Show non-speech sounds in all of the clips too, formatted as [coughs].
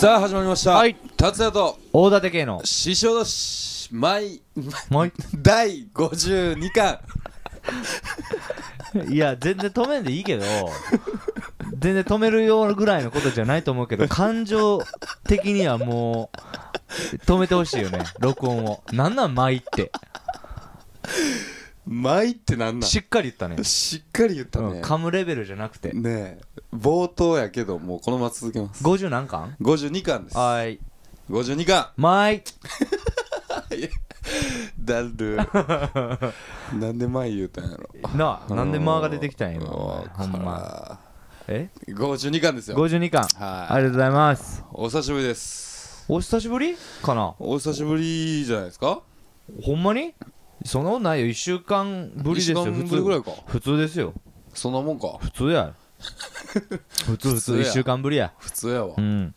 さあ始まりました、はい、達也と大館系の師匠同士毎毎 [laughs] 第52巻 [laughs] いや全然止めんでいいけど全然止めるようぐらいのことじゃないと思うけど [laughs] 感情的にはもう止めてほしいよね録音をなんなん「舞」って「舞」ってなんなんしっかり言ったねしっかり言ったね、うん、噛むレベルじゃなくてねえ冒頭やけどもうこのまま続けます50何巻 ?52 巻ですはい52巻「舞」だる [laughs] なんで前言うたんやろなあなんで間が出てきたんやろほんまえ52巻ですよ52巻はいありがとうございますお久しぶりですお久しぶりかなお久しぶりじゃないですかほんまにそんなことないよ1週間ぶりですよ普通ぐらいか普通ですよそんなもんか普通や [laughs] 普通普通1週間ぶりや普通やわうん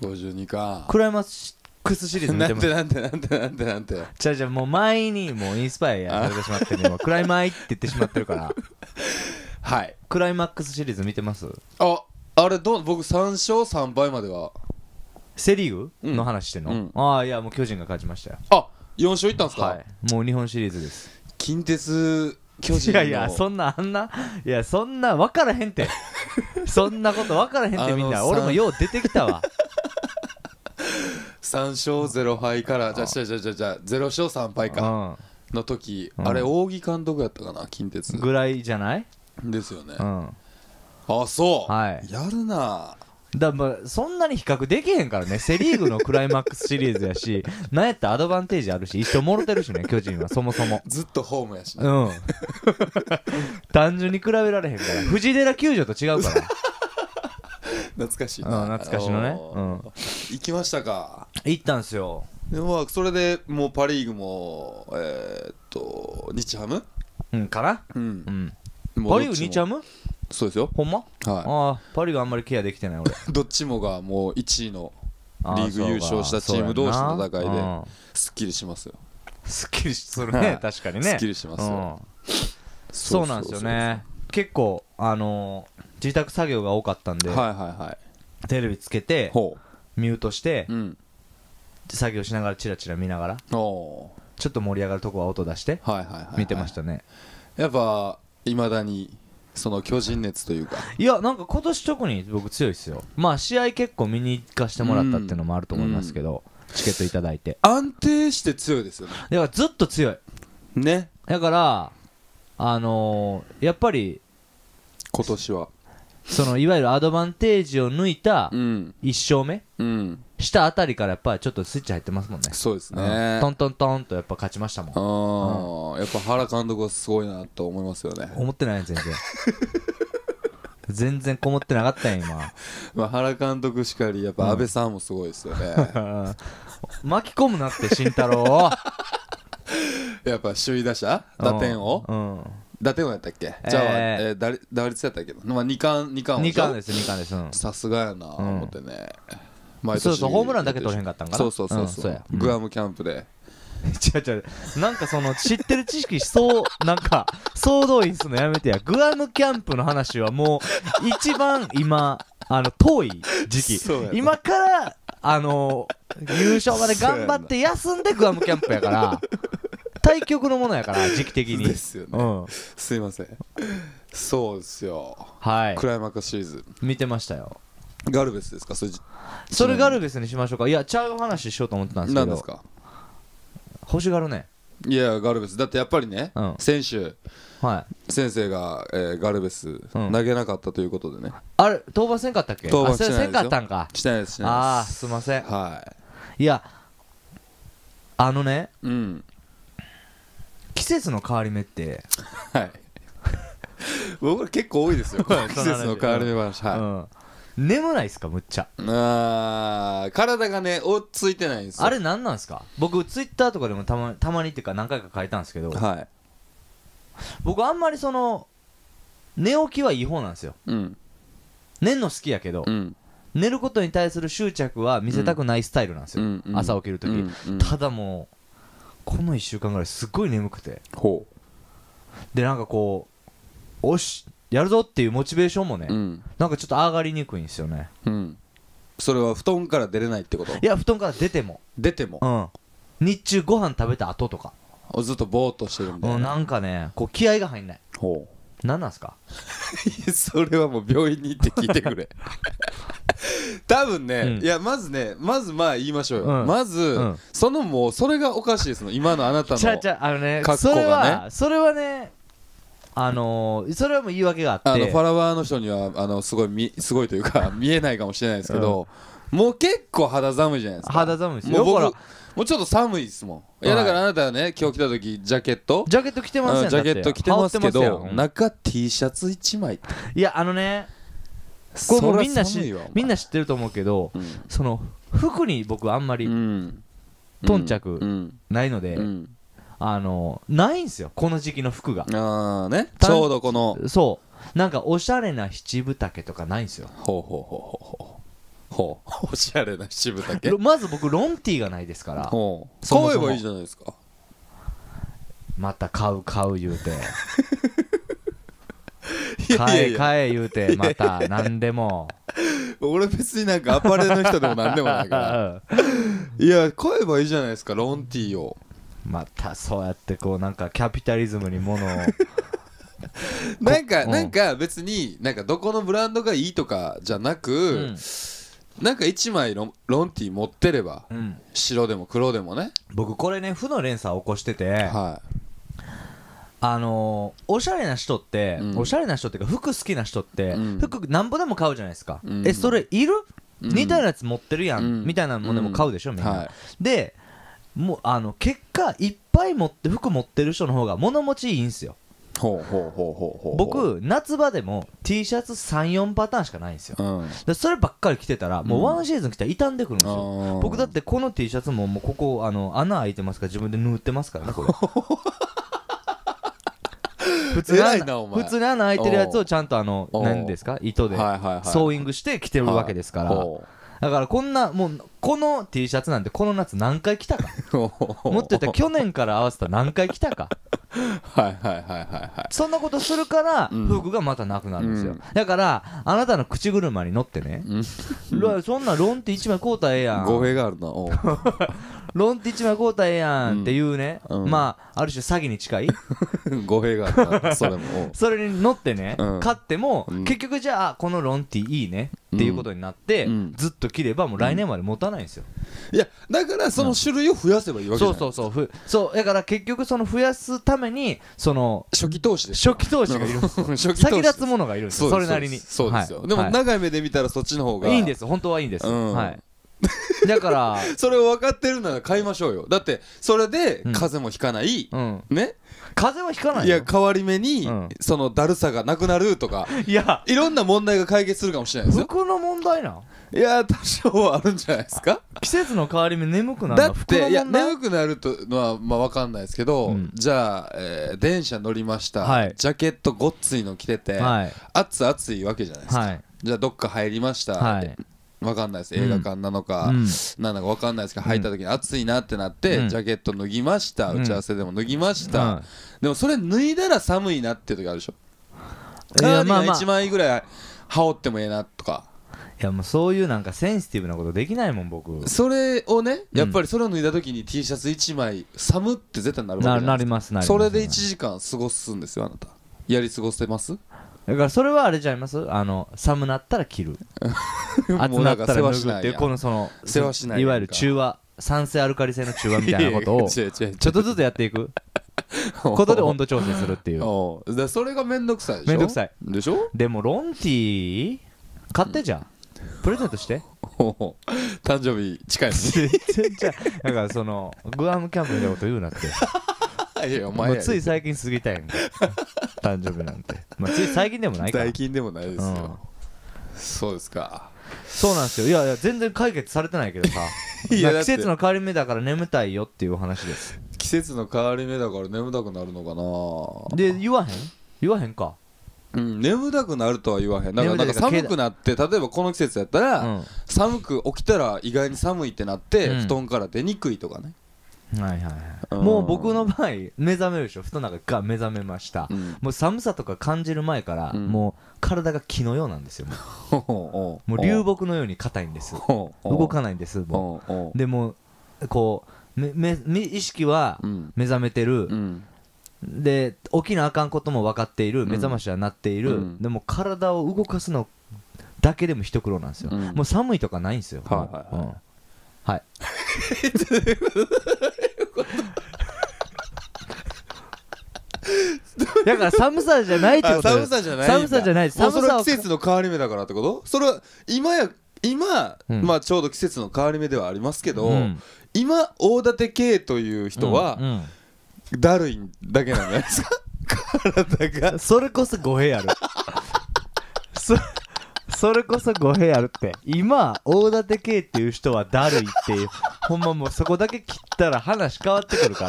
52巻クライマックスシリーズ見てますなんてなんてなんてなんてなんてじゃじゃもう前にもうインスパイアされてしまって今、ね、クライマイって言ってしまってるから [laughs] はいクライマックスシリーズ見てますああれどう僕3勝3敗まではセ・リーグの話してんの、うんああいやもう巨人が勝ちましたよあ4勝いったんすか、はいもう日本シリーズです近鉄巨人いやいやそんなあんないやそんな分からへんて [laughs] そんなこと分からへんてみんな俺もよう出てきたわ3 [laughs] 勝0敗からじゃあじゃあじゃあじゃあじゃあ0勝3敗かの時、うんあれ扇監督やったかな近鉄ぐらいじゃないですよね、うん、あそう、はい、やるなだまあそんなに比較できへんからねセ・リーグのクライマックスシリーズやしなんやったらアドバンテージあるし一生もろてるしね巨人はそもそもずっとホームやし、ね、うん [laughs] 単純に比べられへんから藤寺球場と違うから懐かしいな、うん、懐かしいのね、うん、行きましたか行ったんすよでもそれでもうパ・リーグもえー、っと日ハムうんかなうん、うんパリウ2ちゃむそうですよほんま、はい、ああパリグあんまりケアできてない俺 [laughs] どっちもがもう1位のリーグ優勝したチーム同士の戦いですっきりしますよすっきりするね、確かにねすっきりしますよ、うん、そうなんですよね結構あのー、自宅作業が多かったんで、はいはいはい、テレビつけてミュートして、うん、作業しながらチラチラ見ながらちょっと盛り上がるとこは音出して、はいはいはいはい、見てましたねやっぱいまだにその巨人熱というかいやなんか今年特に僕強いですよまあ試合結構見に行かしてもらったっていうのもあると思いますけど、チケットいただいて安定して強いですよねだからずっと強いねだからあのー、やっぱり今年はそのいわゆるアドバンテージを抜いた1勝目、うんしたあたりからやっぱちょっとスイッチ入ってますもんね。そうですね。トントントンとやっぱ勝ちましたもん。ああ、やっぱ原監督はすごいなと思いますよね。思ってない全然。[laughs] 全然こもってなかったん今まあ原監督しかりやっぱ安倍さんもすごいですよね、うん、巻き込むなって慎太郎 [laughs] やっぱ首位打者打点を、うん、うん打点もやったっけ、えー、じゃあ、えー、打打率やったっけ、まあ、2冠2冠二冠です2冠ですさすがやな、思ってね毎年そうそうホームランだけ取れへんかったんかなそうそうそうそううん、うグアムキャンプで、違う違うなんかその知ってる知識そう [laughs] なんか総動員するのやめてやグアムキャンプの話はもう一番今あの遠い時期今からあの優勝まで頑張って休んでグアムキャンプやから対局のものやから [laughs] 時期的にですよね、うん、すいませんそうですよはいクライマックスシリーズ見てましたよガルベスですかそれそれガルベスにしましょうかいやちゃう話しようと思ってたんですけど何ですか欲しがるねいやガルベスだってやっぱりね、うん、先週、はい、先生が、えー、ガルベス、うん、投げなかったということでねあれ登板せんかったっけ登板せんかったんかしてないですしないですああすいませんはいいやあのね、うん、季節の変わり目ってはい [laughs] 僕ら結構多いですよ [laughs] 季節の変わり目話はい、うん眠ないっすかむっちゃあ体がね落ち着いてないんですよあれ何なんですか僕ツイッターとかでもたまたまにっていうか何回か書いたんですけど、はい僕あんまりその寝起きはいい方なんですようん寝の好きやけど、うん寝ることに対する執着は見せたくないスタイルなんですよ、うん朝起きるとき、うんうんただもこの1週間ぐらいすごい眠くてほでなんかこうおしやるぞっていうモチベーションもね、うんなんかちょっと上がりにくいんですよねうんそれは布団から出れないってこといや布団から出ても出てもうん日中ご飯食べた後とかずっとぼーっとしてるみうんなんかねこう気合が入んないほう何なんすか [laughs] それはもう病院に行って聞いてくれ [laughs] 多分ね、うんいやまずねまずまあ言いましょうよ、うんまず、うんそのもうそれがおかしいですの今のあなたのちゃうちゃうあのね格好そがねれはそれはねあのー、それはもう言い訳があってあのファラワーの人にはあのすごいみすごいというか見えないかもしれないですけど、もう結構肌寒いじゃないですか肌寒いですよもう僕かもうちょっと寒いですもん、い、やだからあなたはね今日来た時ジャケットジャケット着てますやジャケット着てますけど中 T シャツ1枚いやあのねこれみんなしみんな知ってると思うけど、うん、その服に僕あんまり頓着ないので、うんうん、あのないんですよこの時期の服がああねちょうどこのそうなんかおしゃれな七分丈とかないんすよほうほうほうほうほうほう [laughs] おしゃれな渋竹まず僕ロンティーがないですからほう買えばいいじゃないですかまた買う買う言うて [laughs] 買え買え言うてまた何でも [laughs] 俺別になんかアパレルの人でも何でもないからいや買えばいいじゃないですかロンティーをまたそうやってこうなんかキャピタリズムにものをなんか、なんか別になんかどこのブランドがいいとかじゃなく、うん、なんか1枚ロロンティー持ってれば、うん白でも黒でもね僕これね負の連鎖を起こしてて、はあのー、おしゃれな人って、うんおしゃれな人っていうか服好きな人って、うん服なんぼでも買うじゃないですか、うんえそれいる、うん似たようなやつ持ってるやん、うんみたいなものでも買うでしょ、いみんな、はでもうあの結果いっぱい持って服持ってる人の方が物持ちいいんすよ僕夏場でも T シャツ34パターンしかないんですよ、うん、そればっかり着てたらもうワンシーズン着たら傷んでくるんですよ、うん、僕だってこの T シャツももうここあの穴開いてますから自分で縫ってますからねこれ [laughs] 普通に普通に穴開いてるやつをちゃんとあの何ですか糸でソーイングして着てるわけですから、だからこんなもうこの T シャツなんてこの夏何回着たかも [laughs] っと言ったら去年から合わせたら何回着たかはいはいはいはいはいそんなことするから服がまたなくなるんですよ、うん、だからあなたの口車に乗ってね、うん、そんなロンって一枚買うたらええやん語弊があるな [laughs] ロンって一枚買うたらええやんっていうね、うん、まあある種詐欺に近い [laughs] 語弊があるなそれも [laughs] それに乗ってね、買っても、結局じゃあこのロンティいいねっていうことになって、ずっと切ればもう来年まで持たないんですよ、いやだからその種類を増やせばいいわけじゃない、そうそうそうそうだから結局その増やすためめにその初期投資です初期投資がいる [laughs] 初期投資先立つものがいるんですそれなりにそうですよ、はい、でも長い目で見たらそっちの方がいいんです本当はいいんです、うん、はいだから [laughs] それを分かってるなら買いましょうよだってそれで風邪もひかない、うん、ね風邪はひかないいや変わり目に、うん、そのだるさがなくなるとかいやいろんな問題が解決するかもしれないですよ服の問題なんいや多少はあるんじゃないですか季節の変わり目眠くなるだっていや眠くなるとのはまあ分かんないですけど、うん、じゃあ、えー、電車乗りました、はい、ジャケットごっついの着てて、はい、暑暑いわけじゃないですか、はい、じゃあどっか入りました、はい分かんないです映画館なのか、なんだか分かんないですけど入った時に暑いなってなって、ジャケット脱ぎました打ち合わせでも脱ぎました、でもそれ脱いだら寒いなって時あるでしょカーディガン1枚ぐらい羽織ってもええなとかいやもうそういうなんかセンシティブなことできないもん僕それをねやっぱりそれを脱いだ時に T シャツ1枚寒って絶対なるわけななりますなりますそれで1時間過ごすんですよあなたやり過ごせますだからそれはあれちゃいますあの寒なったら着る [laughs] 暑なったら脱ぐっていうこのその世話しないいわゆる中和酸性アルカリ性の中和みたいなことをちょっとずつやっていく [laughs] ことで温度調整するっていう [laughs] それがめんどくさいでしょめんどくさいでしょでもロンティー買ってじゃんプレゼントして誕生日近いし全然だからそのグアムキャンプみたいなこと言うなっていやお前つい最近過ぎたやんか誕生日なんて、[laughs] まあ、つい最近でもないから最近でもないですよ、そうですかそうなんですよいやいや全然解決されてないけどさ [laughs] いや季節の変わり目だから眠たいよっていう話です季節の変わり目だから眠たくなるのかなで言わへん言わへんかうん眠たくなるとは言わへんだからなんか寒くなって例えばこの季節やったら、うん寒く起きたら意外に寒いってなって、うん布団から出にくいとかねはいはいはい、もう僕の場合目覚めるでしょ布団なんかが目覚めました、うん、もう寒さとか感じる前から、うん、もう体が木のようなんですよもう流木のように硬いんです動かないんですもうでもこうめめ意識は目覚めてる、うん、で起きなあかんことも分かっている目覚ましはなっている、でも体を動かすのだけでも一苦労なんですよ、もう寒いとかないんですよ、はいはい、はい、はい、[laughs] [laughs] だから寒さじゃないってこと寒さじゃない寒さじゃないそれは季節の変わり目だからってことそれは今や今、うんまあちょうど季節の変わり目ではありますけど、うん今大館系という人は、うんだるいだけなんじゃないですか [laughs] 体がそれこそ語弊ある [laughs] それこそ語弊あるって今大館圭っていう人はだるいっていうほんまもうそこだけ切ったら話変わってくるか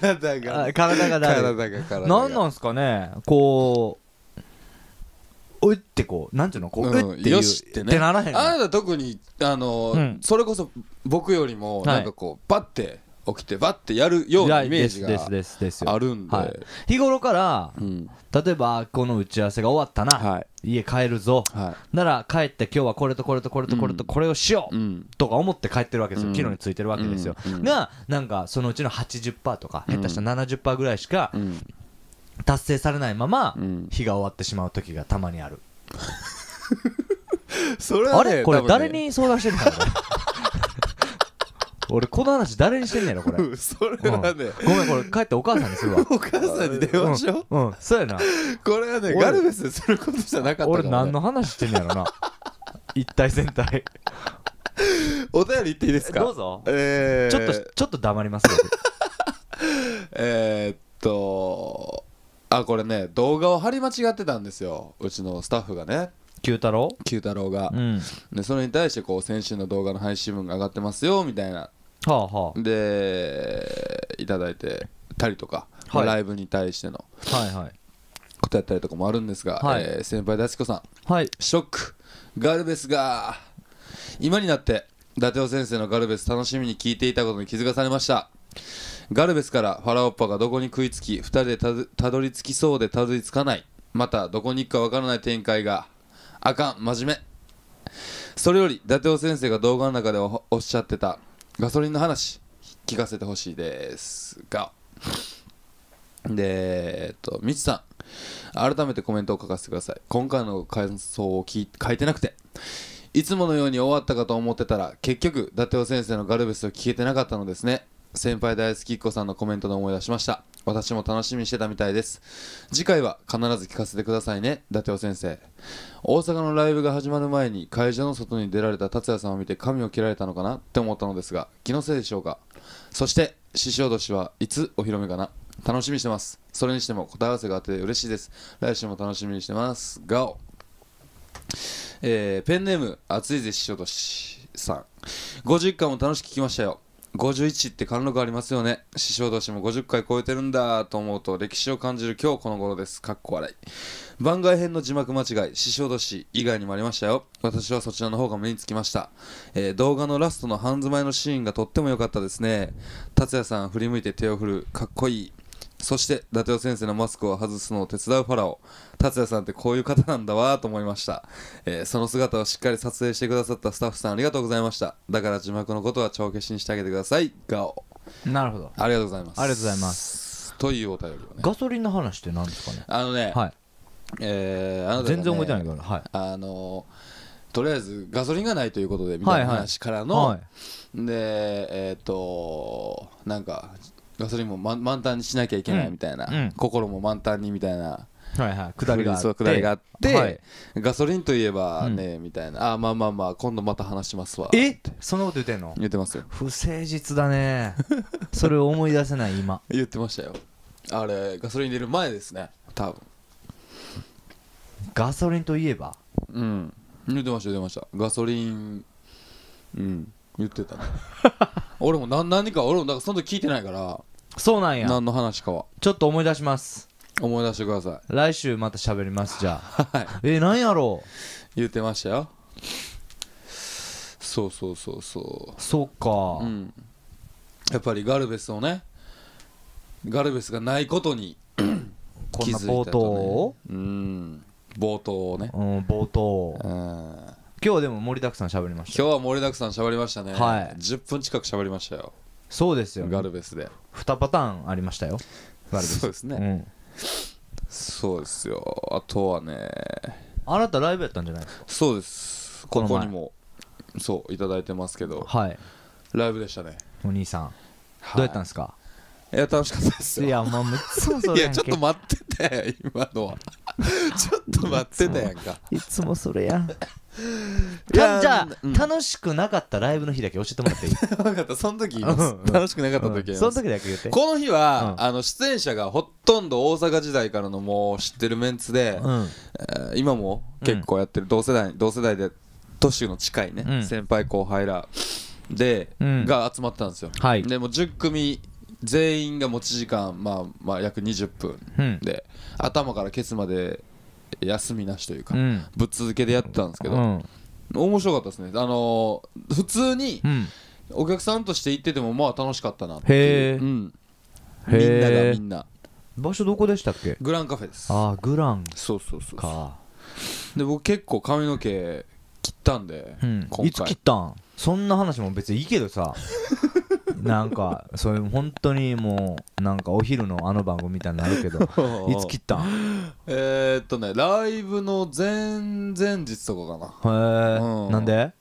ら体が体がだるい体が体何なんすかねこうおいってこうなんていうのこう、うん、ってよしってねってならへんあなた特にあのうんそれこそ僕よりもなんかこう、バッて起きてバッてやるようなイメージがあるんで、日頃から、うん、例えばこの打ち合わせが終わったな、はい、家帰るぞ、はい、なら帰って今日はこれとこれとこれとこれとこれをしよう、うん、とか思って帰ってるわけですよ、うん、昨日についてるわけですよ、がなんかそのうちの80%とか下手したら70%ぐらいしか達成されないまま日が終わってしまう時がたまにある [laughs] それは、ね、あれこれ誰に相談してるんだろう [laughs] 俺この話誰にしてんねやろこれ、[laughs] それはね、うん、ごめんこれ帰ってお母さんにするわお母さんに電話しよう、うん、うん、そうやなこれはねガルベスですることじゃなかった俺何の話してんねやろな一体全体お便り言っていいですかどうぞえー、ちょっとちょっと黙ります [laughs] えっとあこれね動画を貼り間違ってたんですようちのスタッフがね九太郎九太郎が、うん、でそれに対してこう先週の動画の配信分が上がってますよみたいなはあはあ、でいただいてたりとか、はい、ライブに対しての、はいはい、ことやったりとかもあるんですが、はい、えー、先輩大志子さん、はい、ショックガルベスが今になって伊達夫先生のガルベス楽しみに聞いていたことに気づかされましたガルベスからファラオッパがどこに食いつき2人でたどり着きそうでたどり着かないまたどこに行くかわからない展開があかん真面目それより伊達夫先生が動画の中でおっしゃってたガソリンの話聞かせてほしいですがでえっとみちさん改めてコメントを書かせてください今回の感想を書いてなくていつものように終わったかと思ってたら結局伊達夫先生のガルベスを聞けてなかったのですね先輩大好きっ子さんのコメントで思い出しました私も楽しみにしてたみたいです次回は必ず聞かせてくださいね伊達夫先生大阪のライブが始まる前に会場の外に出られた達也さんを見て髪を切られたのかなって思ったのですが気のせいでしょうかそして師匠年はいつお披露目かな楽しみにしてますそれにしても答え合わせがあって嬉しいです来週も楽しみにしてますガオえー、ペンネーム熱いぜ師匠としさん50巻も楽しく聞きましたよ51って貫禄ありますよね師匠同士も50回超えてるんだと思うと歴史を感じる今日この頃ですかっこ笑い番外編の字幕間違い師匠同士以外にもありましたよ私はそちらの方が目につきました、えー、動画のラストの半詰まいのシーンがとっても良かったですね達也さん振り向いて手を振るかっこいいそして伊達夫先生のマスクを外すのを手伝うファラオ達也さんってこういう方なんだわと思いました、えー、その姿をしっかり撮影してくださったスタッフさんありがとうございましただから字幕のことは帳消しにしてあげてくださいガオなるほどありがとうございますありがとうございますというお便りをねガソリンの話って何ですかねあのね、はい、えー、あの、ね、全然覚えてないけど、はい、あのー、とりあえずガソリンがないということでみたいな話からの、はいはい、でえっ、ー、となんかガソリンも満タンにしなきゃいけないみたいな、うん、心も満タンにみたいな。はいはい、下りがあってはい、ガソリンといえばね、うん、みたいなあまあまあまあ今度また話しますわえそんなこと言ってんの言ってますよ不誠実だね [laughs] それを思い出せない今言ってましたよあれガソリン入れる前ですね多分ガソリンといえばうん言ってました言ってましたガソリンうん言ってたね [laughs] 俺もな何か俺もだからその時聞いてないからそうなんや何の話かはちょっと思い出します思い出してください来週また喋りますじゃあはいえ何やろう言ってましたよそうそうそうそうそうか、うん、やっぱりガルベスをねガルベスがないことに [coughs] こんな冒頭を、うん冒頭をねうん冒頭うん今日でも盛りだくさん喋りました今日は盛りだくさん喋りましたねはい10分近く喋りましたよそうですよ、ガルベスで2パターンありましたよガルベスそうですね、うん、そうですよあとはねあなたライブやったんじゃないですかそうですここにもそう頂いてますけどはいライブでしたねお兄さん、どうやったんですかいや楽しかったですよいやもうめっちゃもそれいやちょっと待ってたやん今のは [laughs] ちょっと待ってたやんかいつもそれやんいやじゃあ、うん楽しくなかったライブの日だけ教えてもらっていい分 [laughs] かったその時言いますうん楽しくなかった時言いその時だけ言ってこの日は、うんあの出演者がほとんど大阪時代からのもう知ってるメンツで、うんえー今も結構やってる、同世代同世代で年の近いね、うん先輩後輩らで、うんが集まったんですよ、はいでもう10組全員が持ち時間、まあ、まあ約20分で、うん、頭からケツまで休みなしというか、うん、ぶっ続けでやってたんですけど、うん、面白かったですね、あのー、普通にお客さんとして行っててもまあ楽しかったなっていう、うん、みんながみんな場所どこでしたっけグランカフェですああグランそうそうそうかで僕結構髪の毛切ったんで、いつ切ったんそんな話も別にいいけどさ [laughs] なんかそれ本当にもうなんかお昼のあの番組みたいになるけど [laughs] いつ切ったんえー、っとねライブの前前日とかかなへえ、うん、なんで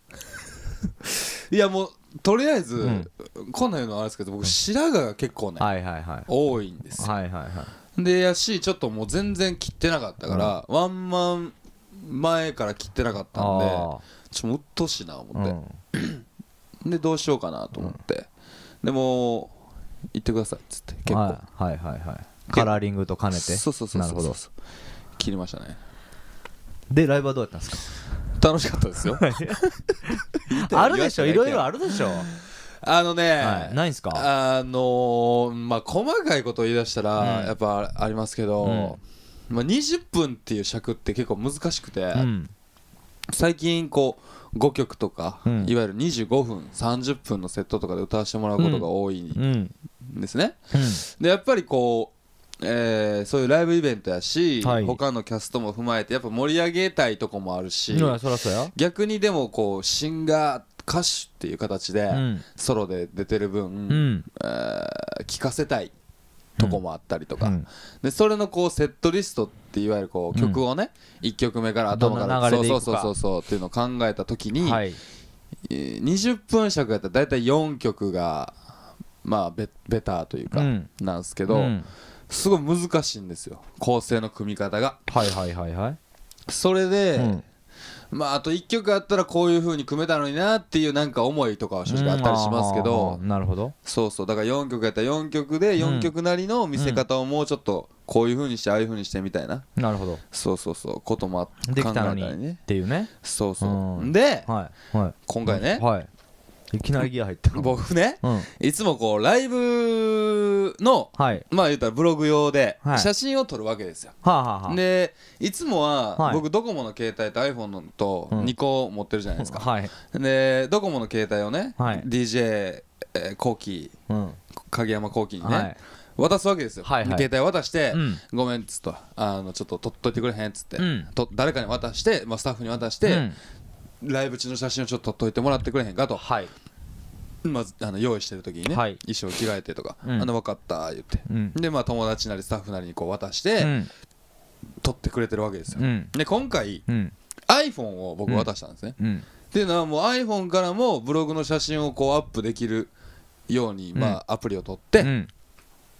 [laughs] いやもうとりあえず、うん、こんな言うのはあれですけど僕白髪が結構ね、はいはいはい、多いんですよ、はいはいはい、でやしちょっともう全然切ってなかったから、うん、ワンマン前から切ってなかったんでちょっとうっとしいな思って、うん、[clears throat] でどうしようかなと思って、でも行ってくださいっつって結構はいはいはいはいカラーリングと兼ねてそうそうそうそうなるほど切りましたねでライブはどうやったんですか楽しかったですよ [laughs] あるでしょいろいろあるでしょあのね、はい、ないんすかあのー、まあ細かいことを言い出したら、やっぱありますけど、うん、まあ、20分っていう尺って結構難しくて、うん、最近こう5曲とか、うん、いわゆる25分30分のセットとかで歌わせてもらうことが多いんですね、うんうん、でやっぱりこうえー、そういうライブイベントやし、はい、他のキャストも踏まえてやっぱ盛り上げたいとこもあるし逆にでもこうシンガー歌手っていう形で、ソロで出てる分、うん、えー、聞かせたいとこもあったりとか、うん、でそれのこうセットリストっていわゆるこう曲をね、うん、1曲目から頭からそうそうそうそうっていうのを考えた時に、はい、20分尺やったら大体4曲がまあベベターというかなんですけど、うん、すごい難しいんですよ構成の組み方が。はいはいはいはい、それで、まああと1曲あったらこういうふうに組めたのになっていうなんか思いとかは正直あったりしますけど、なるほどそうそうだから4曲やったら4曲で4曲なりの見せ方をもうちょっとこういうふうにしてああいうふうにしてみたいななるほどそうそうそうこともあって考えたりねっていうねそうそう、で、今回ね、はいいきなりギア入った僕ね、うん、いつもこうライブの、はい、まあ言ったらブログ用で写真を撮るわけですよ、はいはあはあ、でいつもは僕ドコモの携帯と iPhone のと2個持ってるじゃないですか、うんはい、でドコモの携帯をね、はい、DJ コーキー、影山コーキーにね、渡すわけですよ、はいはい、携帯渡して、うん、ごめんっつっとあのちょっと取っといてくれへんっつって、うん、と誰かに渡して、まあ、スタッフに渡して、うん、ライブ中の写真をちょっと撮っといてもらってくれへんかと、はい、まずあの用意してる時にね、はい、衣装着替えてとか「うん、あの分かった」言って、うん、でまあ友達なりスタッフなりにこう渡して、うん、撮ってくれてるわけですよ、で今回、iPhone を僕渡したんですね、っていうのはもう iPhone からもブログの写真をこうアップできるように、まあアプリを取って、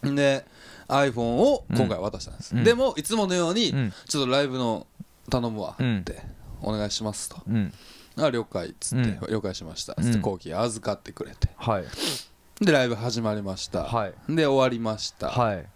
で iPhone を今回渡したんです、でもいつものように、ちょっとライブの頼むわって、お願いしますと、うん、あ了解っつって、うん、了解しましたっつってコーヒー預かってくれて、はい、でライブ始まりました、はい、で終わりました、はい、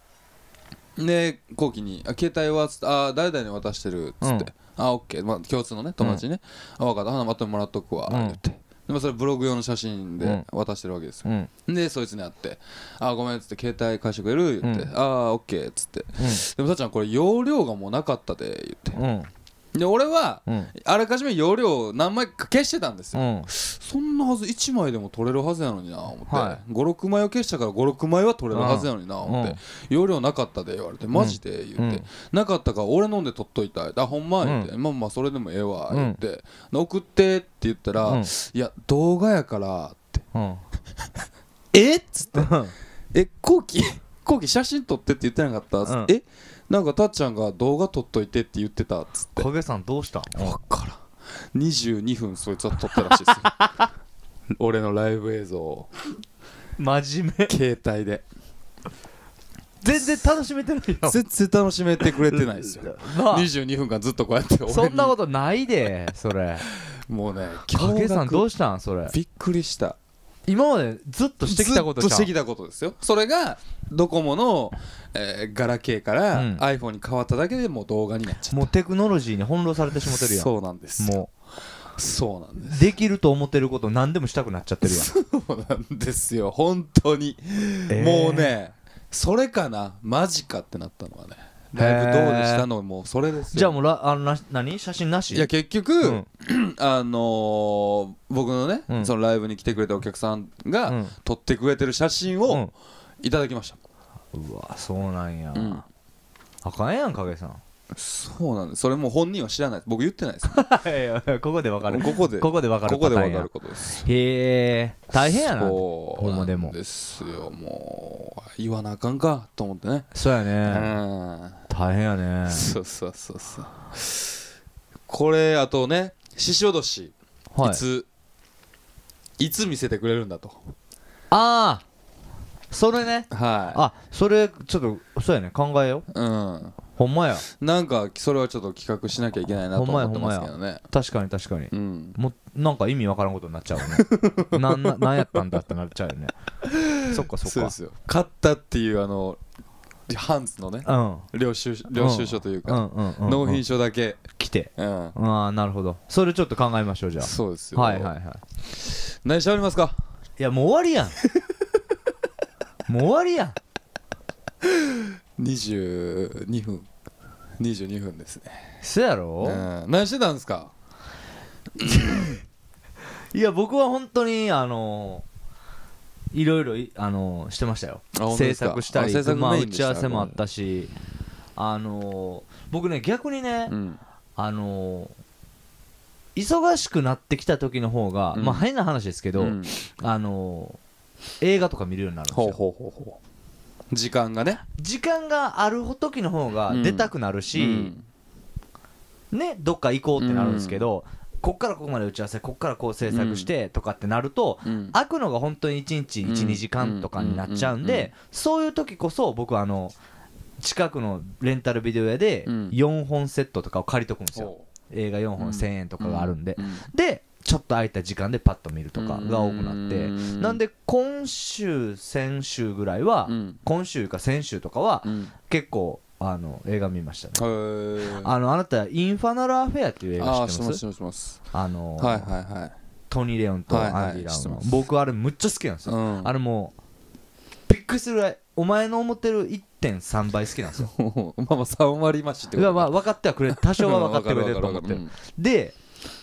でコーキーに「携帯はつあ誰々に渡してる」っつって、うん、あオッケー、まあ、共通のね友達ね、うん、あ分かったまとめもらっとくわ、うん、言って。でもそれブログ用の写真で渡してるわけですよ、うん、でそいつに会って「あごめん」っつって「携帯貸してくれる?」言って「うん、ああオッケー」っつって、うん、でもさっちゃんこれ容量がもうなかったで」言って、で俺は、うん、あらかじめ容量何枚か消してたんですよ、うん、そんなはず1枚でも取れるはずやのにな思って、はい、56枚を消したから56枚は取れるはずやのにな思って、うん、容量なかったで言われてマジで言って、なかったから俺飲んで取っといたあほんま言って、まあまあそれでもええわ言って、送ってって言ったら、いや動画やからって、[laughs] えっつってえ後期後期写真撮ってって言ってなかったっっ、えっなんかたっちゃんが動画撮っといてって言ってたっつって影さんどうしたん分からん22分そいつは撮ったらしいですよ [laughs] 俺のライブ映像を真面目携帯で全然楽しめてないよ全然楽しめてくれてないっすよ22 [laughs] 分間ずっとこうやってそんなことないでそれもうね影さんどうしたんそれびっくりした今までずっとしてきたことずっとしてきたことですよそれがドコモの、えガラケーから iPhone に変わっただけでもう動画になっちゃった、もうテクノロジーに翻弄されてしもてるやんそうなんですもうそうなんですできると思ってること何でもしたくなっちゃってるやんそうなんですよ本当に、えー、もうねそれかなマジかってなったのはねライブどうでしたのもうそれですよじゃあもうらあのな何写真なしいや結局、うん [clears throat] あのー僕のね、うんそのライブに来てくれたお客さんが、うん撮ってくれてる写真をいただきました、うわそうなんや、うんあかんやん影さんそうなんですそれも本人は知らない僕言ってないです [laughs] ここでわかるここでここでわかるここでわかることですへえ大変やなホうマんでもですよもう言わなあかんかと思ってねそうやね大変やねそうそうそうそうこれあとね獅子とし、はい、いついつ見せてくれるんだとああそれねはいあそれちょっとそうやね考えよううんほんまやなんかそれはちょっと企画しなきゃいけないなと思ってますけどね確かに確かに、うん、もなんか意味わからんことになっちゃうね [laughs] なんなんやったんだってなっちゃうよね [laughs] そっかそっかそうですよ勝ったっていうあのハンズのね、うん、領収領収書というか、納品書だけ来て、うん、ああなるほどそれちょっと考えましょうじゃあそうですよはいはいはい何しゃべりますかいやもう終わりやん [laughs] もう終わりやん22分22分ですねせやろ、うん、何してたんですか [laughs] いや僕は本当にあのいろいろあのしてましたよ制作したりまあ、打ち合わせもあったし、あの僕ね逆にね、うん、あの忙しくなってきた時の方が、うん、まあ変な話ですけど、うん、あの映画とか見るようになるんですよ。ほうほうほうほう時間がね時間がある時の方が出たくなるし、ねどっか行こうってなるんですけど、こっからここまで打ち合わせこっからこう制作してとかってなると、うん、開くのが本当に1日12、時間とかになっちゃうんで、そういう時こそ僕あの近くのレンタルビデオ屋で4本セットとかを借りとくんですよ、映画4本1000円とかがあるんで、でちょっと空いた時間でパッと見るとかが多くなってなんで今週先週ぐらいは、うん、今週か先週とかは、うん、結構あの映画見ましたねあのあなたインファナル・アフェアっていう映画知ってますあのー、はいはいはいトニー・レオンとアンディ・ラウン、はいはい、僕あれむっちゃ好きなんですよ、うん、あれもうびっくりするぐらいお前の思ってる1.3倍好きなんですよ [laughs] まあまあ3割増しってことまあ分かってはくれ多少は分かってくれてると思ってる、で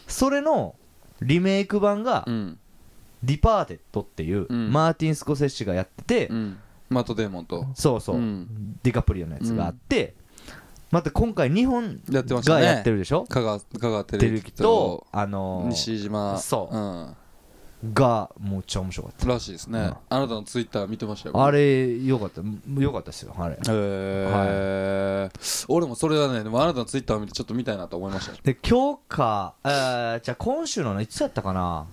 それのリメイク版が「ディパーテッド」っていう、うん、マーティン・スコセッシがやってて、うん、マット・デーモンとそうそう、うん、ディカプリオのやつがあって、また今回日本がやってるでしょ、ね、香川照之とあのー、西島そう、がむっちゃ面白かったらしいですね、うん、あなたのツイッター見てましたよあれよかったよかったですよあれへえ、はい、俺もそれはねでもあなたのツイッターを見てちょっと見たいなと思いましたで今日か、えー、じゃあ今週のいつやったかな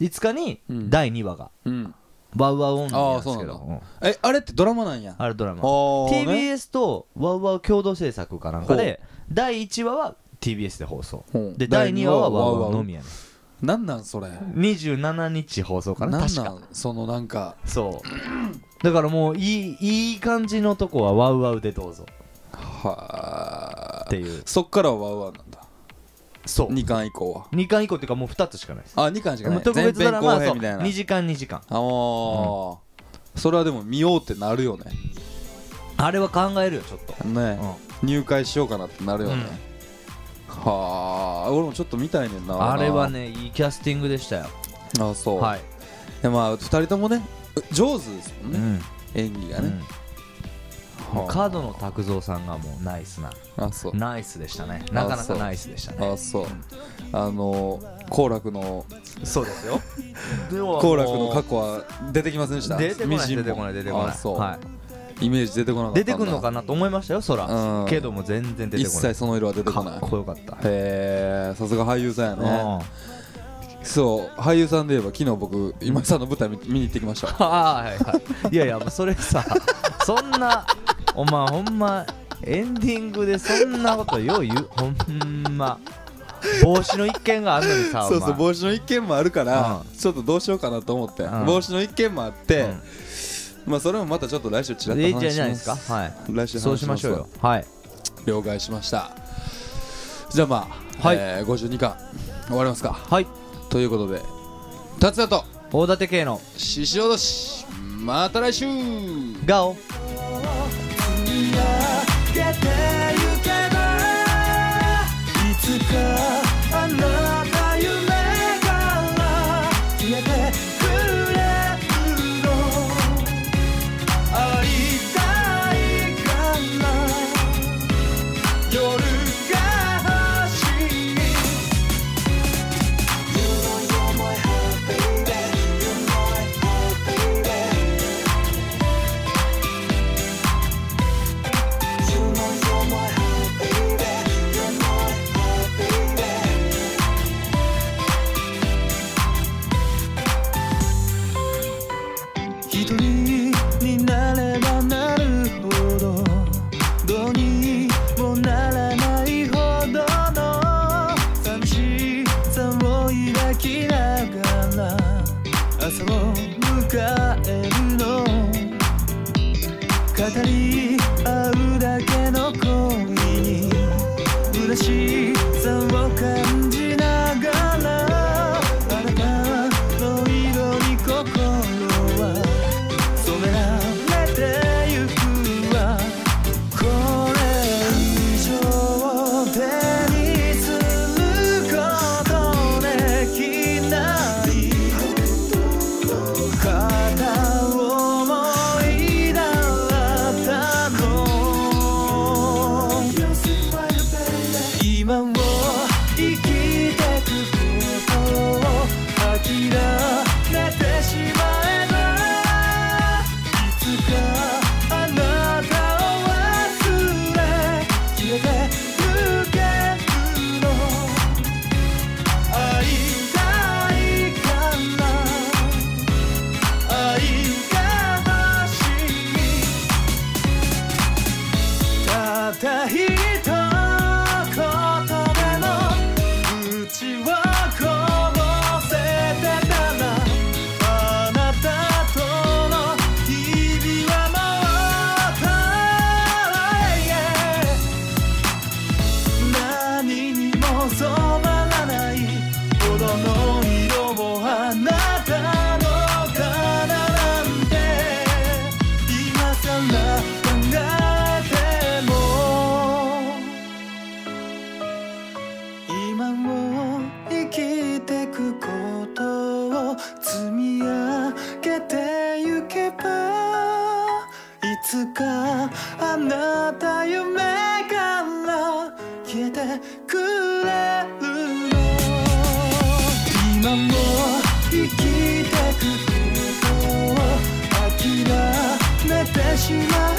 5日に第2話が、うん、うんワウワウオンなんですけどあ、うん、えあれってドラマなんやあれドラマ TBS とワウワウ共同制作かなんかで第1話は TBS で放送で第2話はワウワウのみやねんなんなんそれ27日放送かななんそのなんかそうだからもういいいい感じのとこはワウワウでどうぞはあっていうそっからはワウワウなんだそう2巻以降は2巻以降っていうかもう2つしかないですあ二2巻しかない特別ドラマはそう2時間2時間ああ、うん、それはでも見ようってなるよねあれは考えるよちょっとね、うん、入会しようかなってなるよね、うんはあ俺もちょっと見たいねんなあれはねいいキャスティングでしたよあそうはいでまあ2人ともね上手ですもんね、うん、演技がね、うん、角野卓造さんがもうナイスなあそうナイスでしたねなかなかナイスでしたねあそう、あの好楽のそうですよ好 [laughs] 楽の過去は出てきませんでした出てこない出てこない出てこないあそう、はいイメージ出てこなかった出てくんのかなと思いましたよそら、けども全然出てこない一切その色は出てこないかっこよかったへえさすが俳優さんやね、そう俳優さんで言えば昨日僕今井さんの舞台見に行ってきました [laughs] はいはいいやいやそれさ [laughs] そんなお前ほんまエンディングでそんなことよう言うほんま帽子の一件があるのにさそうそう帽子の一件もあるから、うん、ちょっとどうしようかなと思って、うん、帽子の一件もあって、うんまあそれもまたちょっと来週ちらっと話しますかはい来週そうしましょうよはい了解しましたじゃあまあ、はいえー、52巻終わりますかはいということで達也と大館系の獅子おどしまた来週ガオいつか تهيد 去了。